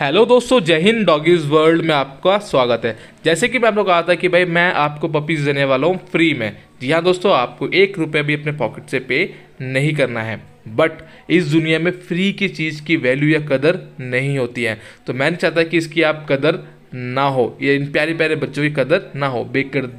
hello दोस्तों जय Hind doggies world में आपका स्वागत है जैसे कि मैं आप लोग कहा था कि भाई मैं आपको पपीज़ देने वाला हूँ फ्री में जी हाँ दोस्तों आपको एक रुपये भी अपने पॉकेट से पे नहीं करना है बट इस दुनिया में फ्री की चीज़ की वैल्यू या कदर नहीं होती है तो मैं नहीं चाहता कि इसकी आप कदर ना हो या इन प्यारे प्यारे बच्चों की कदर ना हो बेकर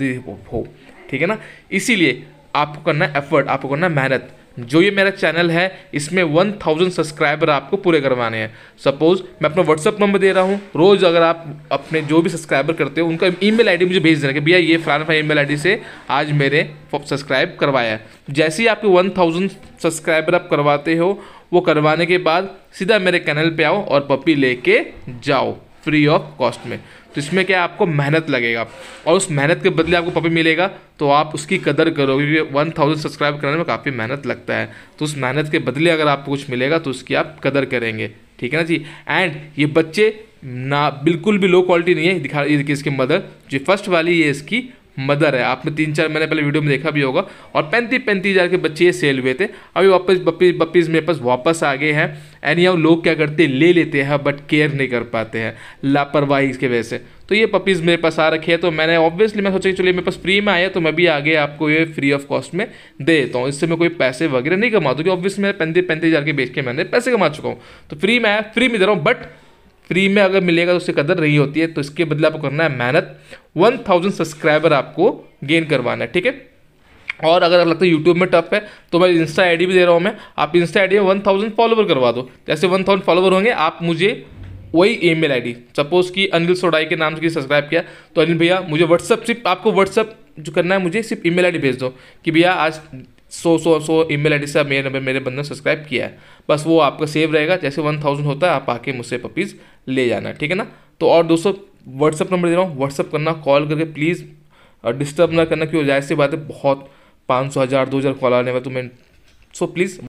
हो ठीक है ना इसीलिए आपको करना एफर्ट आपको करना मेहनत जो ये मेरा चैनल है इसमें वन थाउजेंड सब्सक्राइबर आपको पूरे करवाने हैं सपोज मैं अपना व्हाट्सअप नंबर दे रहा हूँ रोज़ अगर आप अपने जो भी सब्सक्राइबर करते हो उनका ईमेल आईडी मुझे भेज देना कि भैया ये फलाना फलाना ईमेल आईडी से आज मेरे सब्सक्राइब करवाया जैसे ही आपके वन थाउजेंड सब्सक्राइबर आप करवाते हो वो करवाने के बाद सीधा मेरे चैनल पर आओ और पपी ले जाओ फ्री ऑफ कॉस्ट में तो इसमें क्या आपको मेहनत लगेगा और उस मेहनत के बदले आपको पपी मिलेगा तो आप उसकी कदर करोगे क्योंकि वन थाउजेंड सब्सक्राइब करने में काफ़ी मेहनत लगता है तो उस मेहनत के बदले अगर आपको कुछ मिलेगा तो उसकी आप कदर करेंगे ठीक है ना जी एंड ये बच्चे ना बिल्कुल भी लो क्वालिटी नहीं है दिखा ये देखिए इसकी मदर जो फर्स्ट वाली ये इसकी मदर है आपने तीन चार महीने पहले वीडियो में देखा भी होगा और पैंतीस पैंतीस हज़ार के बच्चे ये सेल हुए थे अभी वापस बप्पी बप्पीज मेरे पास वापस आ गए हैं एंड यहाँ लोग क्या करते हैं ले लेते हैं बट केयर नहीं कर पाते हैं लापरवाही की वजह से तो ये पपीज़ मेरे पास आ रखे है तो मैंने ऑब्वियसली मैं सोचा कि चलिए मेरे पास फ्री में आया तो मैं भी आगे आपको ये फ्री ऑफ कॉस्ट में दे देता हूँ इससे मैं कोई पैसे वगैरह नहीं कमाता क्योंकि ऑब्वियसली मैं पैंतीस पैंतीस हज़ार के बेच के मैंने पैसे कमा चुका हूँ तो फ्री में आया फ्री में दे रहा हूँ बट फ्री में अगर मिलेगा तो उसकी कदर नहीं होती है तो इसके बदले आपको करना है मेहनत वन थाउजेंड सब्सक्राइबर आपको गेन करवाना है ठीक है और अगर लगता है यूट्यूब में टफ है तो मैं इंस्टा आईडी भी दे रहा हूँ मैं आप इंस्टा आईडी में वन थाउजेंड फॉलोवर करवा दो जैसे वन थाउजेंड फॉलोवर होंगे आप मुझे वही आई डी सपोज कि अनिल सोडाई के नाम से सब्सक्राइब किया तो अनिल भैया मुझे व्हाट्सअप सिर्फ आपको व्हाट्सअप जो करना है मुझे सिर्फ आई डी भेज दो कि भैया आज सौ सौ सौ ई मेल आई से आप मेरे नंबर मेरे बंदे ने सब्सक्राइब किया है बस वो आपका सेव रहेगा जैसे वन थाउजेंड होता है आप आके मुझसे पपीज़ ले जाना ठीक है ना तो और दोस्तों व्हाट्सअप नंबर दे रहा हूँ व्हाट्सअप करना कॉल करके प्लीज़ डिस्टर्ब ना करना क्यों जाहिर सी बात है बहुत पाँच सौ हज़ार दो हज़ार कॉल आने में तो मैं सो प्लीज़